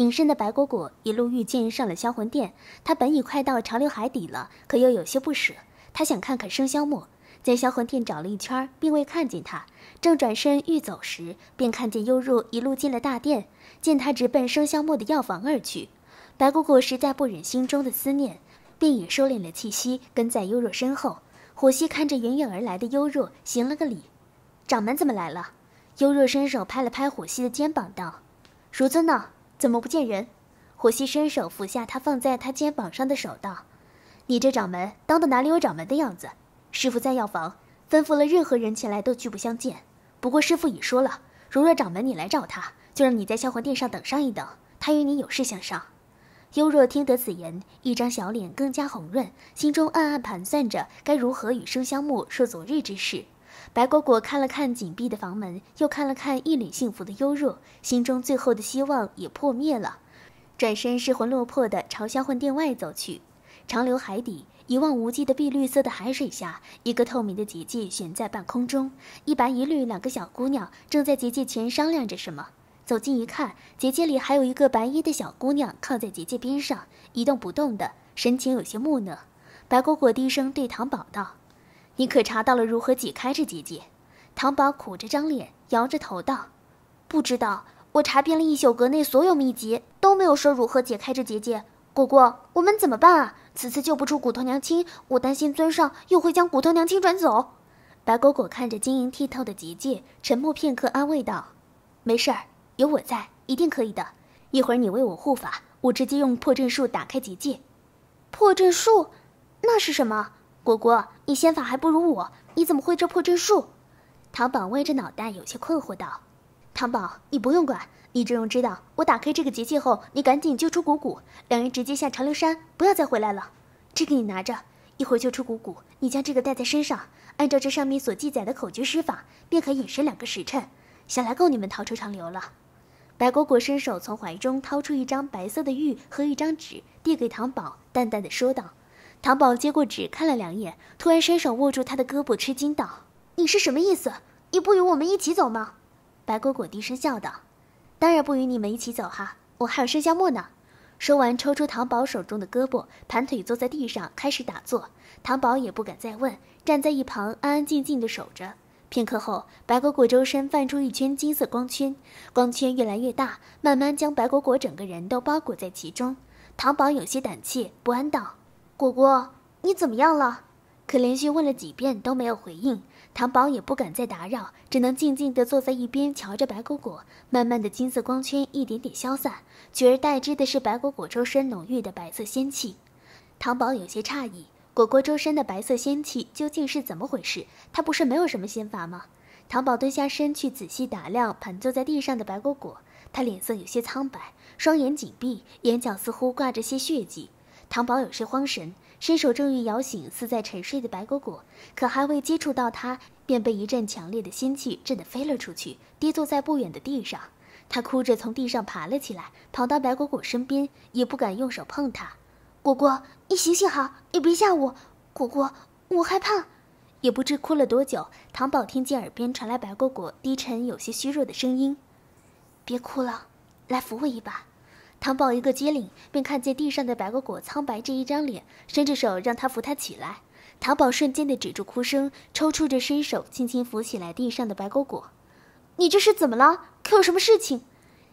隐身的白果果一路遇见上了销魂殿，他本已快到潮流海底了，可又有些不舍。他想看看生肖墨，在销魂殿找了一圈，并未看见他。正转身欲走时，便看见幽若一路进了大殿，见他直奔生肖墨的药房而去。白果果实在不忍心中的思念，便也收敛了气息，跟在幽若身后。火西看着远远而来的幽若，行了个礼：“掌门怎么来了？”幽若伸手拍了拍火西的肩膀，道：“如尊呢？”怎么不见人？火夕伸手扶下他放在他肩膀上的手，道：“你这掌门当的哪里有掌门的样子？师傅在药房，吩咐了任何人前来都拒不相见。不过师傅已说了，如若掌门你来找他，就让你在销魂殿上等上一等，他与你有事相商。”幽若听得此言，一张小脸更加红润，心中暗暗盘算着该如何与生香木说昨日之事。白果果看了看紧闭的房门，又看了看一脸幸福的幽若，心中最后的希望也破灭了，转身失魂落魄地朝销魂殿外走去。长流海底，一望无际的碧绿色的海水下，一个透明的结界悬在半空中，一白一绿两个小姑娘正在结界前商量着什么。走近一看，结界里还有一个白衣的小姑娘靠在结界边上，一动不动的，神情有些木讷。白果果低声对糖宝道。你可查到了如何解开这结界？唐宝苦着张脸，摇着头道：“不知道，我查遍了一宿阁内所有秘籍，都没有说如何解开这结界。”果果，我们怎么办啊？此次救不出骨头娘亲，我担心尊上又会将骨头娘亲转走。白果果看着晶莹剔透的结界，沉默片刻，安慰道：“没事儿，有我在，一定可以的。一会儿你为我护法，我直接用破阵术打开结界。”破阵术？那是什么？果果，你仙法还不如我，你怎么会这破阵术？唐宝歪着脑袋，有些困惑道：“唐宝，你不用管，你只用知道，我打开这个结界后，你赶紧救出果果，两人直接下长留山，不要再回来了。这个你拿着，一会儿救出果果，你将这个带在身上，按照这上面所记载的口诀施法，便可隐身两个时辰，想来够你们逃出长留了。”白果果伸手从怀中掏出一张白色的玉和一张纸，递给唐宝，淡淡的说道。唐宝接过纸看了两眼，突然伸手握住他的胳膊，吃惊道：“你是什么意思？你不与我们一起走吗？”白果果低声笑道：“当然不与你们一起走哈，我还有盛夏末呢。”说完，抽出唐宝手中的胳膊，盘腿坐在地上开始打坐。唐宝也不敢再问，站在一旁安安静静地守着。片刻后，白果果周身泛出一圈金色光圈，光圈越来越大，慢慢将白果果整个人都包裹在其中。唐宝有些胆怯不安道。果果，你怎么样了？可连续问了几遍都没有回应，糖宝也不敢再打扰，只能静静地坐在一边，瞧着白果果。慢慢的，金色光圈一点点消散，取而代之的是白果果周身浓郁的白色仙气。糖宝有些诧异，果果周身的白色仙气究竟是怎么回事？他不是没有什么仙法吗？糖宝蹲下身去仔细打量盘坐在地上的白果果，他脸色有些苍白，双眼紧闭，眼角似乎挂着些血迹。唐宝有些慌神，伸手正欲摇醒似在沉睡的白果果，可还未接触到它，便被一阵强烈的仙气震得飞了出去，跌坐在不远的地上。他哭着从地上爬了起来，跑到白果果身边，也不敢用手碰它。果果，你醒醒好，你别吓我，果果，我害怕。也不知哭了多久，唐宝听见耳边传来白果果低沉、有些虚弱的声音：“别哭了，来扶我一把。”糖宝一个机灵，便看见地上的白果果苍白着一张脸，伸着手让他扶他起来。糖宝瞬间的止住哭声，抽搐着伸手，轻轻扶起来地上的白果果。你这是怎么了？可有什么事情？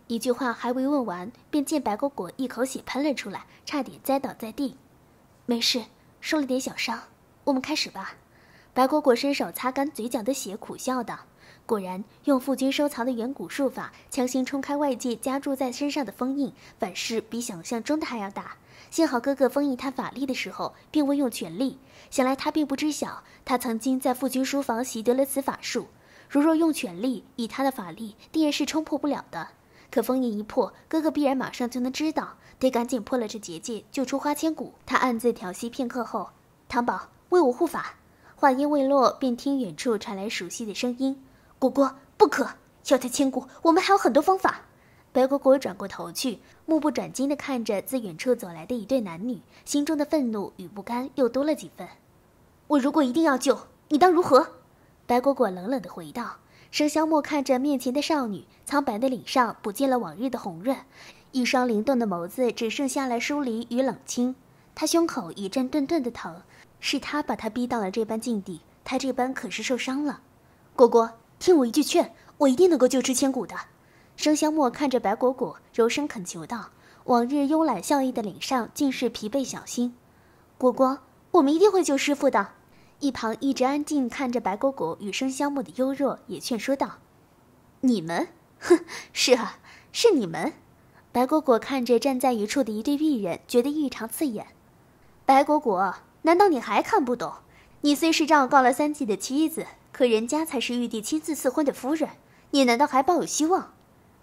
一句话还未问完，便见白果果一口血喷了出来，差点栽倒在地。没事，受了点小伤。我们开始吧。白果果伸手擦干嘴角的血，苦笑道。果然，用父君收藏的远古术法强行冲开外界加注在身上的封印，反噬比想象中的还要大。幸好哥哥封印他法力的时候并未用全力，想来他并不知晓他曾经在父君书房习得了此法术。如若用全力，以他的法力，定然是冲破不了的。可封印一破，哥哥必然马上就能知道，得赶紧破了这结界，救出花千骨。他暗自调息片刻后，唐宝为我护法。话音未落，便听远处传来熟悉的声音。果果不可，要他千古，我们还有很多方法。白果果转过头去，目不转睛地看着自远处走来的一对男女，心中的愤怒与不甘又多了几分。我如果一定要救你，当如何？白果果冷冷地回道。笙萧默看着面前的少女，苍白的脸上不见了往日的红润，一双灵动的眸子只剩下了疏离与冷清。他胸口一阵顿顿的疼，是他把他逼到了这般境地，他这般可是受伤了。果果。听我一句劝，我一定能够救出千古的。生香墨看着白果果，柔声恳求道：“往日慵懒笑意的脸上，尽是疲惫小心。”果果，我们一定会救师父的。一旁一直安静看着白果果与生香墨的幽若也劝说道：“你们，哼，是啊，是你们。”白果果看着站在一处的一对璧人，觉得异常刺眼。白果果，难道你还看不懂？你虽是赵告了三季的妻子。可人家才是玉帝亲自赐婚的夫人，你难道还抱有希望？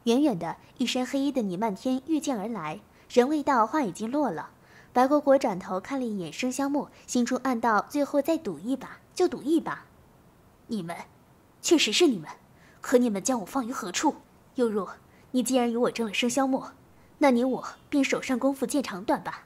远远的一身黑衣的你漫天御剑而来，人未到，话已经落了。白果果转头看了一眼生肖木，心中暗道：最后再赌一把，就赌一把。你们，确实是你们，可你们将我放于何处？又若，你既然与我争了生肖木，那你我便手上功夫见长短吧。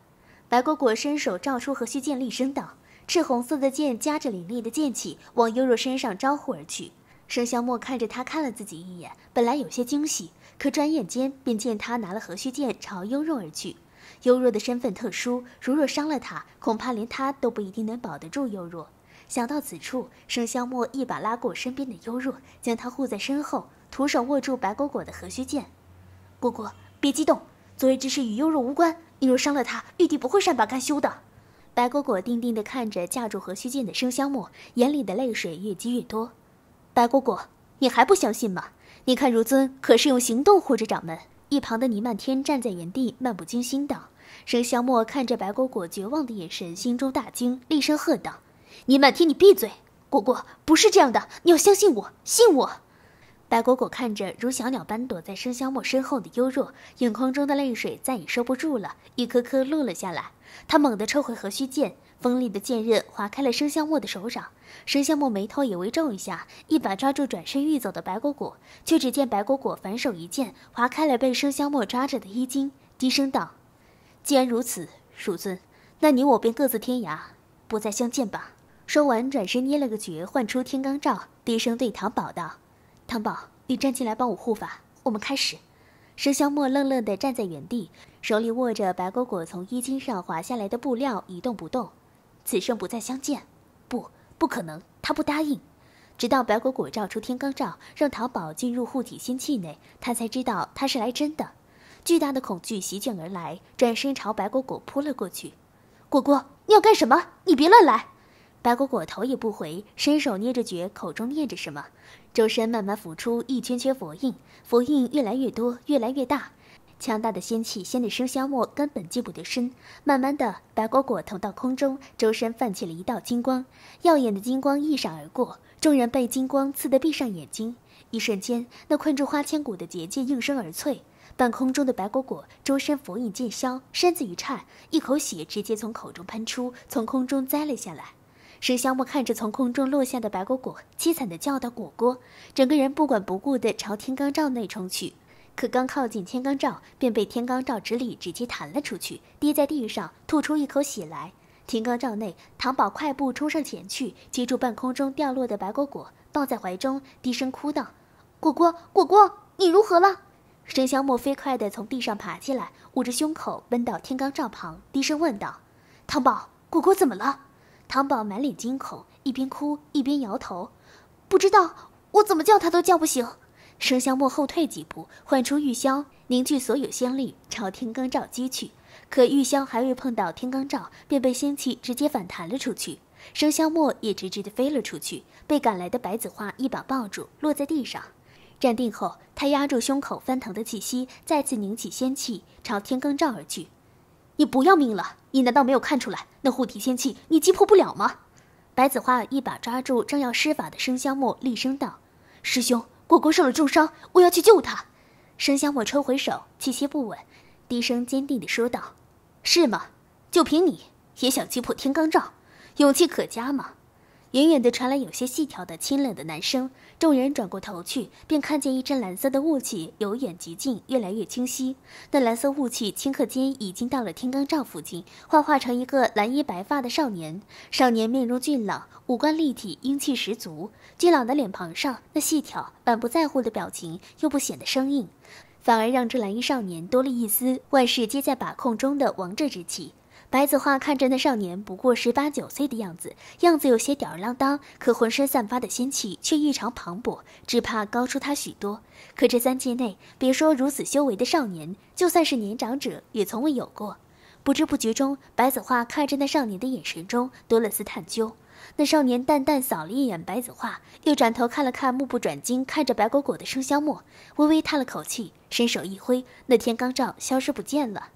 白果果伸手照出何须剑，厉声道。赤红色的剑夹着凌厉的剑气往幽若身上招呼而去。生肖墨看着他看了自己一眼，本来有些惊喜，可转眼间便见他拿了何须剑朝幽若而去。幽若的身份特殊，如若伤了他，恐怕连他都不一定能保得住幽若。想到此处，生肖墨一把拉过身边的幽若，将他护在身后，徒手握住白果果的何须剑。果果，别激动，昨日之事与幽若无关。你若伤了他，玉帝不会善罢甘休的。白果果定定地看着架住何须剑的生香木，眼里的泪水越积越多。白果果，你还不相信吗？你看如尊可是用行动护着掌门。一旁的倪漫天站在原地，漫不经心道。生香木看着白果果绝望的眼神，心中大惊，厉声喝道：“倪漫天，你闭嘴！果果不是这样的，你要相信我，信我！”白果果看着如小鸟般躲在生肖墨身后的幽若，眼眶中的泪水再也收不住了，一颗颗落了下来。他猛地抽回何须剑，锋利的剑刃划开了生肖墨的手掌。生肖墨眉头也微皱一下，一把抓住转身欲走的白果果，却只见白果果反手一剑划开了被生肖墨抓着的衣襟，低声道：“既然如此，汝尊，那你我便各自天涯，不再相见吧。”说完，转身捏了个诀，唤出天罡罩，低声对唐宝道。唐宝，你站进来帮我护法，我们开始。生肖莫愣愣地站在原地，手里握着白果果从衣襟上滑下来的布料，一动不动。此生不再相见，不，不可能，他不答应。直到白果果照出天罡罩，让唐宝进入护体仙器内，他才知道他是来真的。巨大的恐惧席卷而来，转身朝白果果扑了过去。果果，你要干什么？你别乱来！白果果头也不回，伸手捏着诀，口中念着什么，周身慢慢浮出一圈圈佛印，佛印越来越多，越来越大，强大的仙气掀得生香墨根本记不得身。慢慢的，白果果腾到空中，周身泛起了一道金光，耀眼的金光一闪而过，众人被金光刺得闭上眼睛。一瞬间，那困住花千骨的结界应声而碎，半空中的白果果周身佛印渐消，身子一颤，一口血直接从口中喷出，从空中栽了下来。沈香墨看着从空中落下的白果果，凄惨地叫道：“果果！”整个人不管不顾地朝天罡罩内冲去。可刚靠近天罡罩，便被天罡罩之力直接弹了出去，跌在地上，吐出一口血来。天罡罩内，糖宝快步冲上前去，接住半空中掉落的白果果，抱在怀中，低声哭道：“果果，果果，你如何了？”沈香墨飞快地从地上爬起来，捂着胸口，奔到天罡罩旁，低声问道：“糖宝，果果怎么了？”唐宝满脸惊恐，一边哭一边摇头，不知道我怎么叫他都叫不醒。生肖墨后退几步，唤出玉箫，凝聚所有仙力朝天罡罩击去。可玉箫还未碰到天罡罩，便被仙气直接反弹了出去。生肖墨也直直的飞了出去，被赶来的白子画一把抱住，落在地上。站定后，他压住胸口翻腾的气息，再次凝起仙气朝天罡罩而去。你不要命了！你难道没有看出来那护体仙气你击破不了吗？白子画一把抓住正要施法的生香墨，厉声道：“师兄，果果受了重伤，我要去救他。”生香墨抽回手，气息不稳，低声坚定地说道：“是吗？就凭你也想击破天罡罩？勇气可嘉嘛。”远远的传来有些细挑的清冷的男声，众人转过头去，便看见一阵蓝色的雾气由远及近，越来越清晰。那蓝色雾气顷刻间已经到了天罡罩附近，幻化成一个蓝衣白发的少年。少年面容俊朗，五官立体，英气十足。俊朗的脸庞上那细挑、满不在乎的表情又不显得生硬，反而让这蓝衣少年多了一丝万事皆在把控中的王者之气。白子画看着那少年，不过十八九岁的样子，样子有些吊儿郎当，可浑身散发的仙气却异常磅礴，只怕高出他许多。可这三界内，别说如此修为的少年，就算是年长者也从未有过。不知不觉中，白子画看着那少年的眼神中多了丝探究。那少年淡淡扫了一眼白子画，又转头看了看目不转睛看着白果果的生肖墨，微微叹了口气，伸手一挥，那天罡罩消失不见了。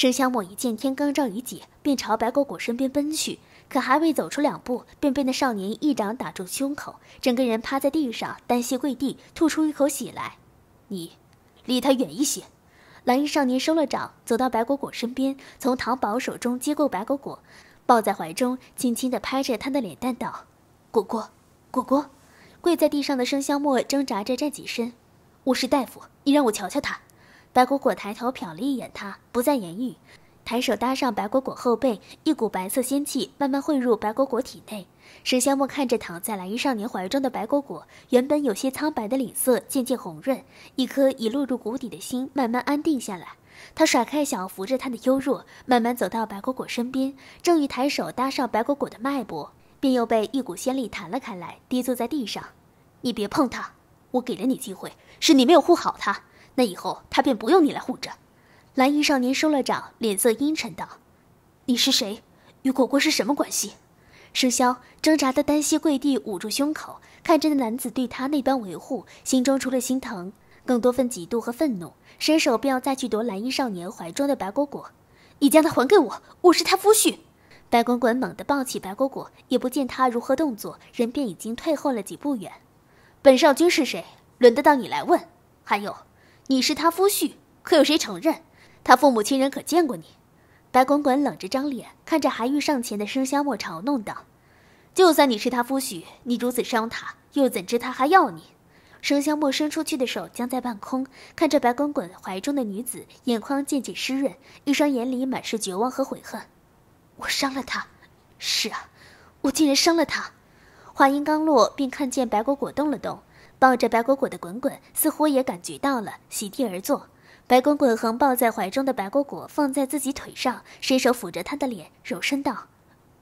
生肖墨一见天罡罩已解，便朝白果果身边奔去。可还未走出两步，便被那少年一掌打中胸口，整个人趴在地上，单膝跪地，吐出一口血来。你，离他远一些。蓝衣少年收了掌，走到白果果身边，从糖宝手中接过白果果，抱在怀中，轻轻地拍着他的脸蛋道：“果果，果果。”跪在地上的生香墨挣扎着站起身：“我是大夫，你让我瞧瞧他。”白果果抬头瞟了一眼他，不再言语，抬手搭上白果果后背，一股白色仙气慢慢汇入白果果体内。沈香墨看着躺在蓝衣少年怀中的白果果，原本有些苍白的脸色渐渐红润，一颗已落入谷底的心慢慢安定下来。他甩开想要扶着他的幽若，慢慢走到白果果身边，正欲抬手搭上白果果的脉搏，便又被一股仙力弹了开来，跌坐在地上。你别碰他，我给了你机会，是你没有护好他。那以后，他便不用你来护着。蓝衣少年收了掌，脸色阴沉道：“你是谁？与果果是什么关系？”生肖挣扎的单膝跪地，捂住胸口，看着那男子对他那般维护，心中除了心疼，更多份嫉妒和愤怒。伸手便要再去夺蓝衣少年怀中的白果果：“你将他还给我，我是他夫婿。”白滚滚猛地抱起白果果，也不见他如何动作，人便已经退后了几步远。“本少君是谁，轮得到你来问？还有。”你是他夫婿，可有谁承认？他父母亲人可见过你？白滚滚冷着张脸看着还欲上前的生香墨，嘲弄道：“就算你是他夫婿，你如此伤他，又怎知他还要你？”生香墨伸出去的手僵在半空，看着白滚滚怀中的女子，眼眶渐渐湿润，一双眼里满是绝望和悔恨。我伤了他，是啊，我竟然伤了他！话音刚落，便看见白果果动了动。抱着白果果的滚滚似乎也感觉到了，席地而坐。白滚滚横抱在怀中的白果果放在自己腿上，伸手抚着他的脸，柔声道：“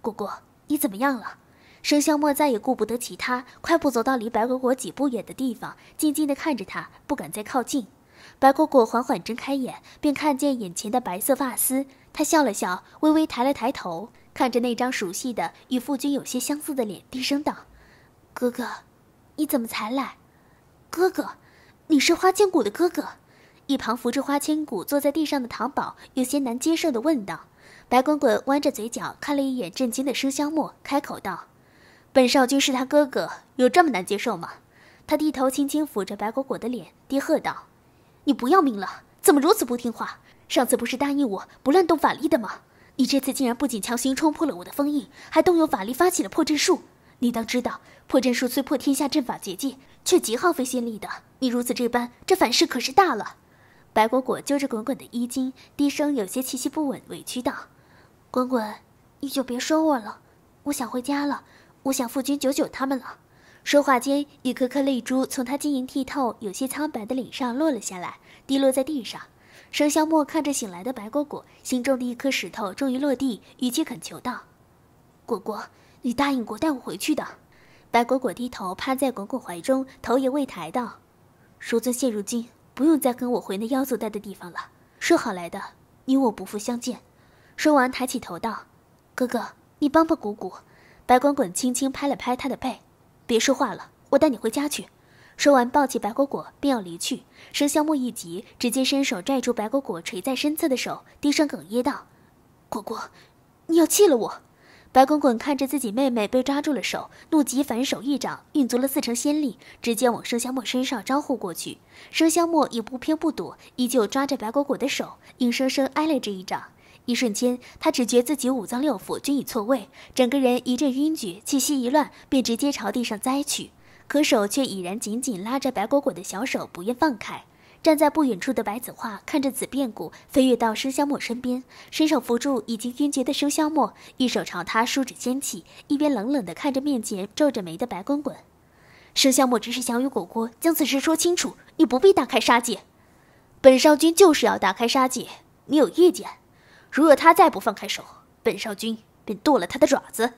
果果，你怎么样了？”生肖莫再也顾不得其他，快步走到离白果果几步远的地方，静静地看着他，不敢再靠近。白果果缓缓睁开眼，便看见眼前的白色发丝，他笑了笑，微微抬了抬头，看着那张熟悉的与父君有些相似的脸，低声道：“哥哥，你怎么才来？”哥哥，你是花千骨的哥哥？一旁扶着花千骨坐在地上的唐宝有些难接受的问道。白滚滚弯着嘴角看了一眼震惊的生香墨，开口道：“本少君是他哥哥，有这么难接受吗？”他低头轻轻抚着白果果的脸，低喝道：“你不要命了？怎么如此不听话？上次不是答应我不乱动法力的吗？你这次竟然不仅强行冲破了我的封印，还动用法力发起了破阵术！”你当知道，破阵术虽破天下阵法结界，却极耗费心力的。你如此这般，这反噬可是大了。白果果揪着滚滚的衣襟，低声有些气息不稳，委屈道：“滚滚，你就别说我了，我想回家了，我想父君、九九他们了。”说话间，一颗颗泪珠从他晶莹剔透、有些苍白的脸上落了下来，滴落在地上。生肖莫看着醒来的白果果，心中的一颗石头终于落地，语气恳求道：“果果。”你答应过带我回去的，白果果低头趴在滚滚怀中，头也未抬，道：“叔尊，现如今不用再跟我回那妖族待的地方了。说好来的，你我不负相见。”说完，抬起头道：“哥哥，你帮帮果果。”白滚滚轻轻拍了拍他的背，别说话了，我带你回家去。”说完，抱起白果果便要离去。生肖木一急，直接伸手拽住白果果垂在身侧的手，低声哽咽道：“果果，你要弃了我？”白滚滚看着自己妹妹被抓住了手，怒极反手一掌，运足了四成仙力，直接往生肖墨身上招呼过去。生肖墨也不偏不躲，依旧抓着白滚滚的手，硬生生挨了这一掌。一瞬间，他只觉自己五脏六腑均已错位，整个人一阵晕厥，气息一乱，便直接朝地上栽去。可手却已然紧紧拉着白果果的小手，不愿放开。站在不远处的白子画看着紫变骨飞跃到生香墨身边，伸手扶住已经晕厥的生香墨，一手朝他梳指肩起，一边冷冷地看着面前皱着眉的白滚滚。生香墨只是想与果果将此事说清楚，你不必大开杀戒。本少君就是要大开杀戒，你有意见？如若他再不放开手，本少君便剁了他的爪子。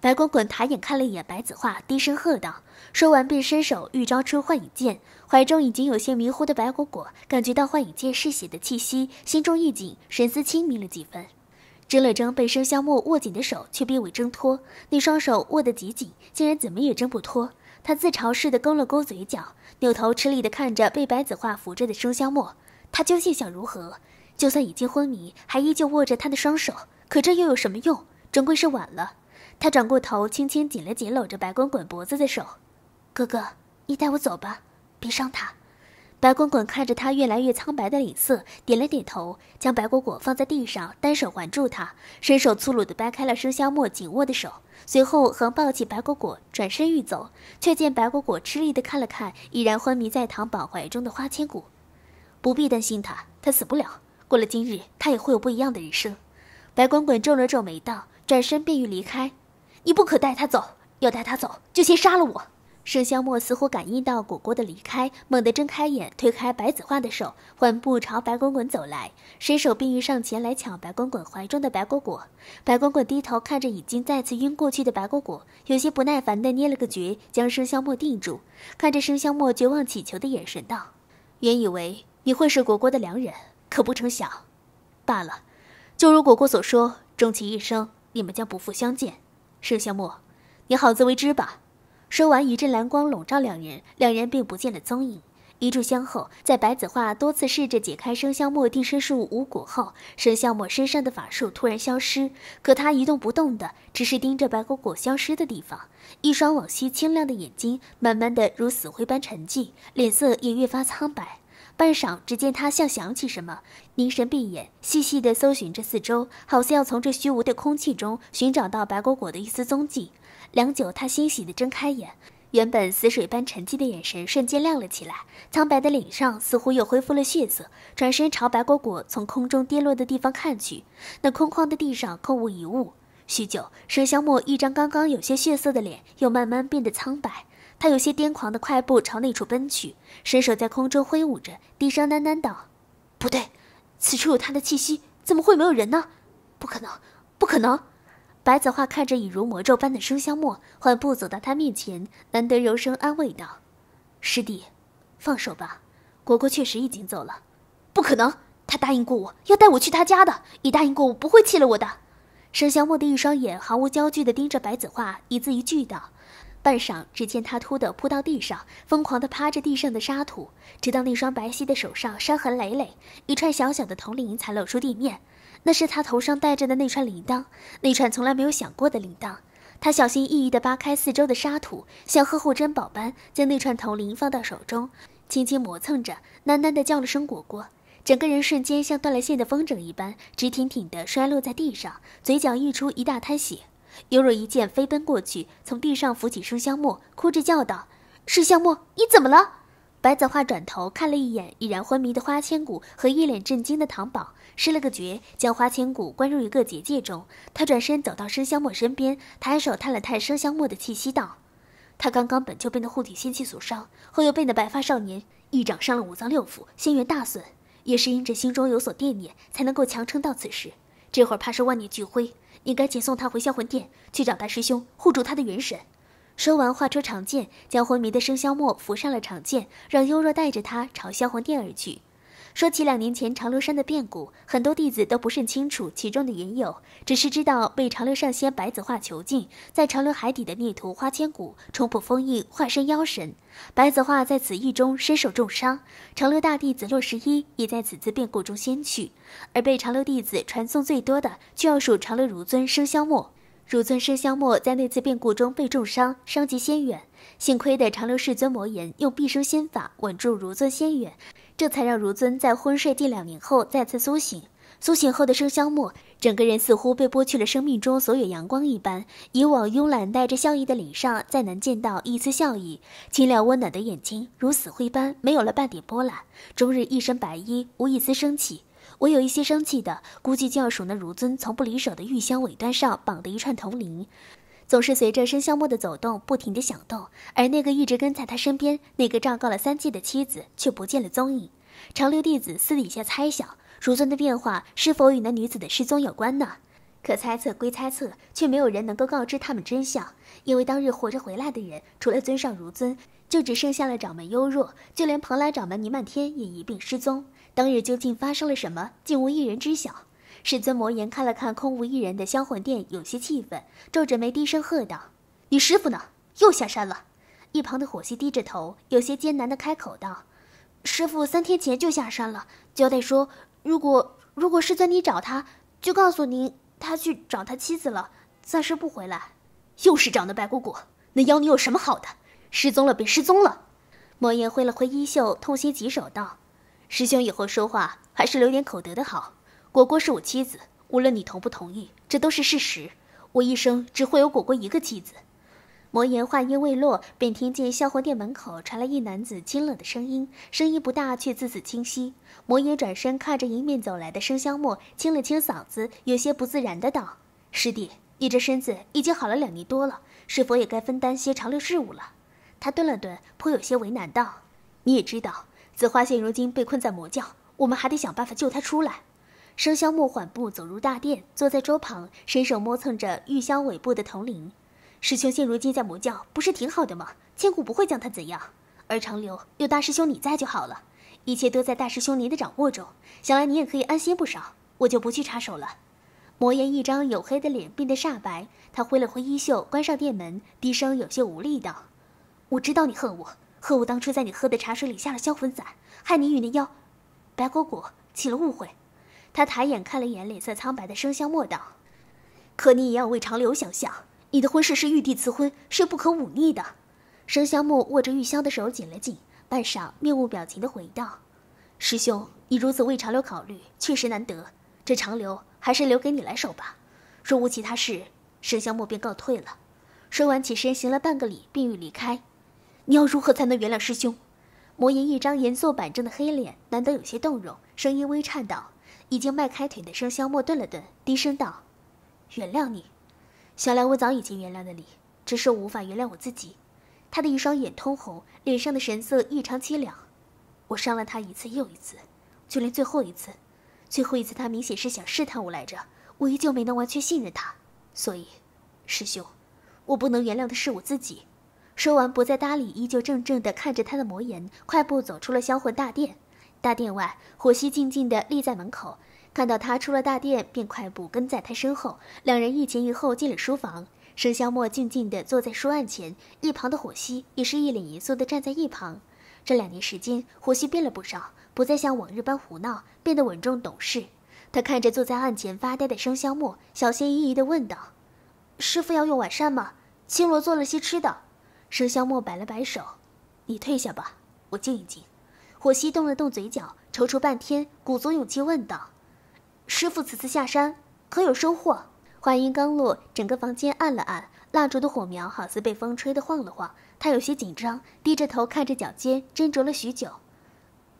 白滚滚抬眼看了一眼白子画，低声喝道：“说完，便伸手欲招出幻影剑。怀中已经有些迷糊的白果果，感觉到幻影剑嗜血的气息，心中一紧，神思清明了几分。挣了挣被生肖墨握紧的手，却并未挣脱。那双手握得紧紧，竟然怎么也挣不脱。他自嘲似的勾了勾嘴角，扭头吃力地看着被白子画扶着的生肖墨。他究竟想如何？就算已经昏迷，还依旧握着他的双手，可这又有什么用？终归是晚了。”他转过头，轻轻紧了紧搂着白滚滚脖子的手，“哥哥，你带我走吧，别伤他。”白滚滚看着他越来越苍白的脸色，点了点头，将白果果放在地上，单手环住他，伸手粗鲁地掰开了生肖墨紧握的手，随后横抱起白果果，转身欲走，却见白果果吃力地看了看已然昏迷在唐宝怀中的花千骨，“不必担心他，他死不了。过了今日，他也会有不一样的人生。”白滚滚皱了皱眉，道，转身便欲离开。你不可带他走，要带他走就先杀了我。生肖末似乎感应到果果的离开，猛地睁开眼，推开白子画的手，缓步朝白滚滚走来，伸手便欲上前来抢白滚滚怀中的白果果。白滚滚低头看着已经再次晕过去的白果果，有些不耐烦地捏了个诀，将生肖末定住，看着生肖末绝望乞求的眼神，道：“原以为你会是果果的良人，可不成想，罢了，就如果果所说，终其一生，你们将不复相见。”生肖末，你好自为之吧。说完，一阵蓝光笼罩两人，两人便不见了踪影。一炷香后，在白子画多次试着解开生肖末定身术无果后，生肖末身上的法术突然消失，可他一动不动的，只是盯着白果果消失的地方，一双往昔清亮的眼睛慢慢的如死灰般沉寂，脸色也越发苍白。半晌，只见他像想起什么，凝神闭眼，细细地搜寻着四周，好似要从这虚无的空气中寻找到白果果的一丝踪迹。良久，他欣喜地睁开眼，原本死水般沉寂的眼神瞬间亮了起来，苍白的脸上似乎又恢复了血色，转身朝白果果从空中跌落的地方看去。那空旷的地上空无一物。许久，沈香墨一张刚刚有些血色的脸又慢慢变得苍白。他有些癫狂的快步朝那处奔去，伸手在空中挥舞着，低声喃喃道：“不对，此处有他的气息，怎么会没有人呢？不可能，不可能！”白子画看着已如魔咒般的生香墨，缓步走到他面前，难得柔声安慰道：“师弟，放手吧。国国确实已经走了，不可能。他答应过我要带我去他家的，已答应过我不会弃了我的。”生香墨的一双眼毫无焦距地盯着白子画，一字一句道。半晌，只见他突地扑到地上，疯狂地趴着地上的沙土，直到那双白皙的手上伤痕累累，一串小小的铜铃才露出地面。那是他头上戴着的那串铃铛，那串从来没有响过的铃铛。他小心翼翼地扒开四周的沙土，像呵护珍宝般将那串铜铃放到手中，轻轻磨蹭着，喃喃地叫了声“果果”，整个人瞬间像断了线的风筝一般，直挺挺地摔落在地上，嘴角溢出一大滩血。犹若一剑飞奔过去，从地上扶起生香墨，哭着叫道：“生香墨，你怎么了？”白子画转头看了一眼已然昏迷的花千骨和一脸震惊的唐宝，施了个绝，将花千骨关入一个结界中。他转身走到生香墨身边，抬手探了探生香墨的气息，道：“他刚刚本就被那护体仙气所伤，后又被那白发少年一掌伤了五脏六腑，仙元大损。也是因着心中有所惦念，才能够强撑到此时。这会儿怕是万念俱灰。”你赶紧送他回销魂殿，去找大师兄护住他的元神。说完，画出长剑，将昏迷的生肖末扶上了长剑，让幽若带着他朝销魂殿而去。说起两年前长留山的变故，很多弟子都不甚清楚其中的隐由，只是知道被长留上仙白子画囚禁在长留海底的孽徒花千骨冲破封印，化身妖神，白子画在此役中身受重伤，长留大弟子落十一也在此次变故中仙去，而被长留弟子传颂最多的，就要数长留儒尊生肖墨。如尊生肖末在那次变故中被重伤，伤及仙元。幸亏的长留世尊魔岩用毕生仙法稳住如尊仙元，这才让如尊在昏睡近两年后再次苏醒。苏醒后的生肖末，整个人似乎被剥去了生命中所有阳光一般，以往慵懒带着笑意的脸上再难见到一丝笑意，清亮温暖的眼睛如死灰般没有了半点波澜，终日一身白衣，无一丝生气。我有一些生气的，估计就要数那如尊从不离手的玉箫尾端上绑的一串铜铃，总是随着生肖墨的走动不停地响动。而那个一直跟在他身边、那个昭告了三界的妻子，却不见了踪影。长留弟子私底下猜想，如尊的变化是否与那女子的失踪有关呢？可猜测归猜测，却没有人能够告知他们真相，因为当日活着回来的人，除了尊上如尊。就只剩下了掌门幽若，就连蓬莱掌门倪漫天也一并失踪。当日究竟发生了什么，竟无一人知晓。世尊魔颜看了看空无一人的香魂殿，有些气愤，皱着眉低声喝道：“你师傅呢？又下山了？”一旁的火羲低着头，有些艰难的开口道：“师傅三天前就下山了，交代说，如果如果师尊你找他，就告诉您，他去找他妻子了，暂时不回来。又是长得白姑姑，那妖女有什么好的？”失踪了便失踪了，魔岩挥了挥衣袖，痛心疾首道：“师兄，以后说话还是留点口德的好。果果是我妻子，无论你同不同意，这都是事实。我一生只会有果果一个妻子。”魔岩话音未落，便听见销魂殿门口传来一男子清冷的声音，声音不大，却字字清晰。魔岩转身看着迎面走来的生肖墨，清了清嗓子，有些不自然的道：“师弟，你这身子已经好了两年多了，是否也该分担些长流事务了？”他顿了顿，颇有些为难道：“你也知道，紫花现如今被困在魔教，我们还得想办法救她出来。”生肖木缓步走入大殿，坐在桌旁，伸手摸蹭着玉箫尾部的铜铃。师兄现如今在魔教，不是挺好的吗？千骨不会将他怎样。而长留有大师兄你在就好了，一切都在大师兄您的掌握中，想来你也可以安心不少。我就不去插手了。魔颜一张黝黑的脸变得煞白，他挥了挥衣袖，关上殿门，低声有些无力道。我知道你恨我，恨我当初在你喝的茶水里下了消魂散，害你与那妖白果果起了误会。他抬眼看了一眼脸色苍白的生香墨道：“可你也要为长留想想，你的婚事是玉帝赐婚，是不可忤逆的。”生香墨握着玉箫的手紧了紧，半晌面无表情的回道：“师兄，你如此为长留考虑，确实难得。这长留还是留给你来守吧。若无其他事，生香墨便告退了。”说完起身行了半个礼，并欲离开。你要如何才能原谅师兄？魔岩一张严肃板正的黑脸，难得有些动容，声音微颤道：“已经迈开腿的生肖莫顿了顿，低声道：“原谅你，想来我早已经原谅了你，只是我无法原谅我自己。”他的一双眼通红，脸上的神色异常凄凉。我伤了他一次又一次，就连最后一次，最后一次他明显是想试探我来着，我依旧没能完全信任他。所以，师兄，我不能原谅的是我自己。说完，不再搭理，依旧怔怔地看着他的魔眼，快步走出了销魂大殿。大殿外，火息静静的立在门口，看到他出了大殿，便快步跟在他身后。两人一前一后进了书房。生肖墨静静的坐在书案前，一旁的火息也是一脸严肃地站在一旁。这两年时间，火息变了不少，不再像往日般胡闹，变得稳重懂事。他看着坐在案前发呆的生肖墨，小心翼翼地问道：“师傅要用晚膳吗？青罗做了些吃的。”生肖末摆了摆手：“你退下吧，我静一静。”火西动了动嘴角，踌躇半天，鼓足勇气问道：“师父此次下山可有收获？”话音刚落，整个房间暗了暗，蜡烛的火苗好似被风吹得晃了晃。他有些紧张，低着头看着脚尖，斟酌了许久：“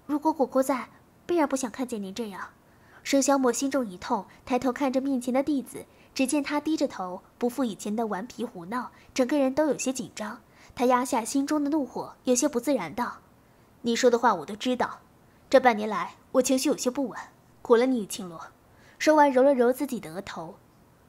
如果果果在，必然不想看见您这样。”生肖末心中一痛，抬头看着面前的弟子，只见他低着头，不复以前的顽皮胡闹，整个人都有些紧张。他压下心中的怒火，有些不自然道：“你说的话我都知道。这半年来，我情绪有些不稳，苦了你与青罗。”说完，揉了揉自己的额头。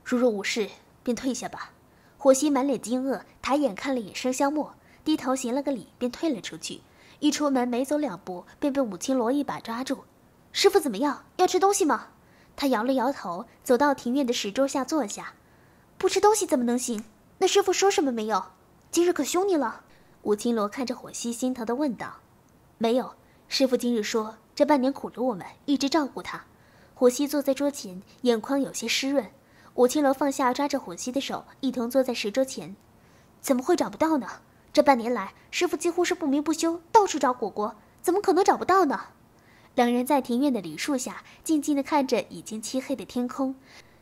如若无事，便退下吧。火羲满脸惊愕，抬眼看了眼生香墨，低头行了个礼，便退了出去。一出门，没走两步，便被母亲罗一把抓住。“师傅怎么样？要吃东西吗？”他摇了摇头，走到庭院的石桌下坐下。不吃东西怎么能行？那师傅说什么没有？今日可凶你了，武青罗看着火西心疼的问道：“没有，师傅今日说这半年苦了我们，一直照顾他。”火西坐在桌前，眼眶有些湿润。武青罗放下抓着火西的手，一同坐在石桌前。怎么会找不到呢？这半年来，师傅几乎是不眠不休，到处找果果，怎么可能找不到呢？两人在庭院的梨树下静静的看着已经漆黑的天空，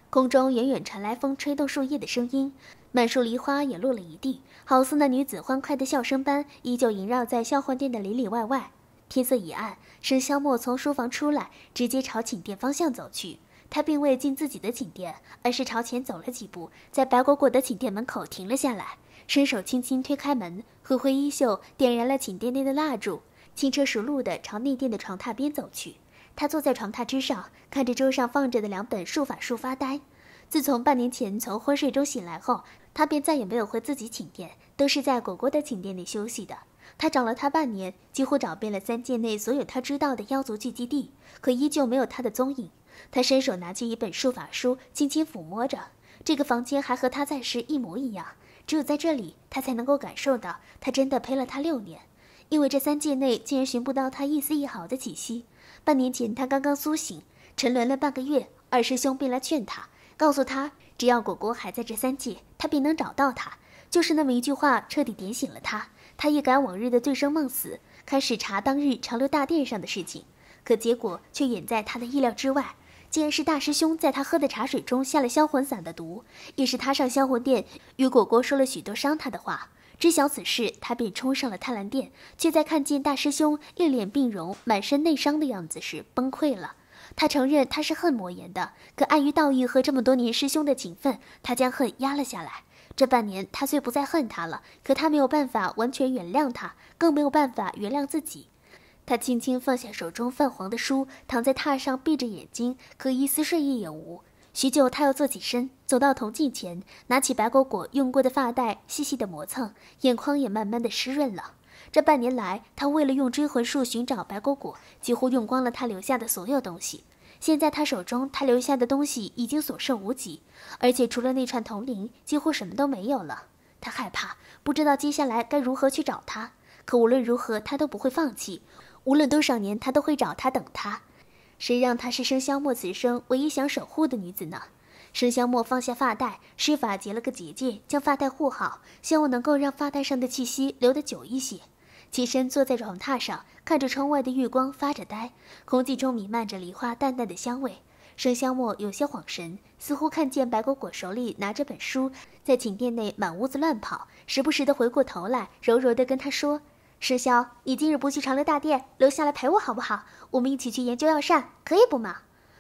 空中远远传来风吹动树叶的声音。满树梨花也落了一地，好似那女子欢快的笑声般，依旧萦绕在销魂殿的里里外外。天色已暗，沈萧墨从书房出来，直接朝寝殿方向走去。他并未进自己的寝殿，而是朝前走了几步，在白果果的寝殿门口停了下来，伸手轻轻推开门，挥挥衣袖，点燃了寝殿内的蜡烛，轻车熟路地朝内殿的床榻边走去。他坐在床榻之上，看着桌上放着的两本术法书发呆。自从半年前从昏睡中醒来后，他便再也没有回自己寝殿，都是在果果的寝殿里休息的。他找了他半年，几乎找遍了三界内所有他知道的妖族聚集地，可依旧没有他的踪影。他伸手拿起一本术法书，轻轻抚摸着这个房间，还和他在时一模一样。只有在这里，他才能够感受到，他真的陪了他六年。因为这三界内竟然寻不到他一丝一毫的气息。半年前他刚刚苏醒，沉沦了半个月，二师兄便来劝他。告诉他，只要果果还在这三界，他便能找到他。就是那么一句话，彻底点醒了他。他一改往日的醉生梦死，开始查当日长留大殿上的事情。可结果却远在他的意料之外，竟然是大师兄在他喝的茶水中下了销魂散的毒，也是他上销魂殿与果果说了许多伤他的话。知晓此事，他便冲上了贪婪殿，却在看见大师兄一脸病容、满身内伤的样子时崩溃了。他承认他是恨魔岩的，可碍于道义和这么多年师兄的情分，他将恨压了下来。这半年，他虽不再恨他了，可他没有办法完全原谅他，更没有办法原谅自己。他轻轻放下手中泛黄的书，躺在榻上闭着眼睛，可一丝睡意也无。许久，他又坐起身，走到铜镜前，拿起白果果用过的发带，细细的磨蹭，眼眶也慢慢的湿润了。这半年来，他为了用追魂术寻找白果果，几乎用光了他留下的所有东西。现在他手中，他留下的东西已经所剩无几，而且除了那串铜铃，几乎什么都没有了。他害怕，不知道接下来该如何去找她。可无论如何，他都不会放弃。无论多少年，他都会找她，等她。谁让她是生肖末此生唯一想守护的女子呢？生香墨放下发带，施法结了个结界，将发带护好，希望能够让发带上的气息留得久一些。起身坐在床榻上，看着窗外的月光发着呆。空气中弥漫着梨花淡淡的香味。生香墨有些恍神，似乎看见白果果手里拿着本书，在寝殿内满屋子乱跑，时不时的回过头来，柔柔的跟他说：“生香，你今日不去长留大殿，留下来陪我好不好？我们一起去研究药膳，可以不吗？”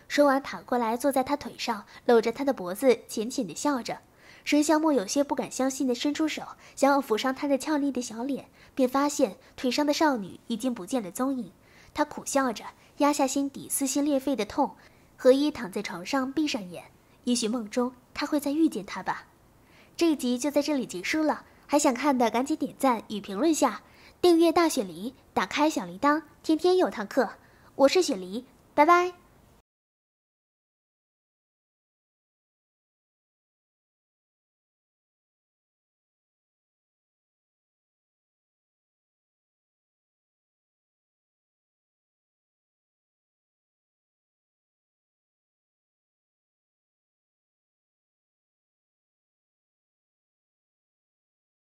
说完，跑过来坐在他腿上，搂着他的脖子，浅浅的笑着。沈香木有些不敢相信的伸出手，想要抚上他的俏丽的小脸，便发现腿上的少女已经不见了踪影。他苦笑着，压下心底撕心裂肺的痛。何一躺在床上，闭上眼，也许梦中他会再遇见他吧。这一集就在这里结束了，还想看的赶紧点赞与评论下，订阅大雪梨，打开小铃铛，天天有堂课。我是雪梨，拜拜。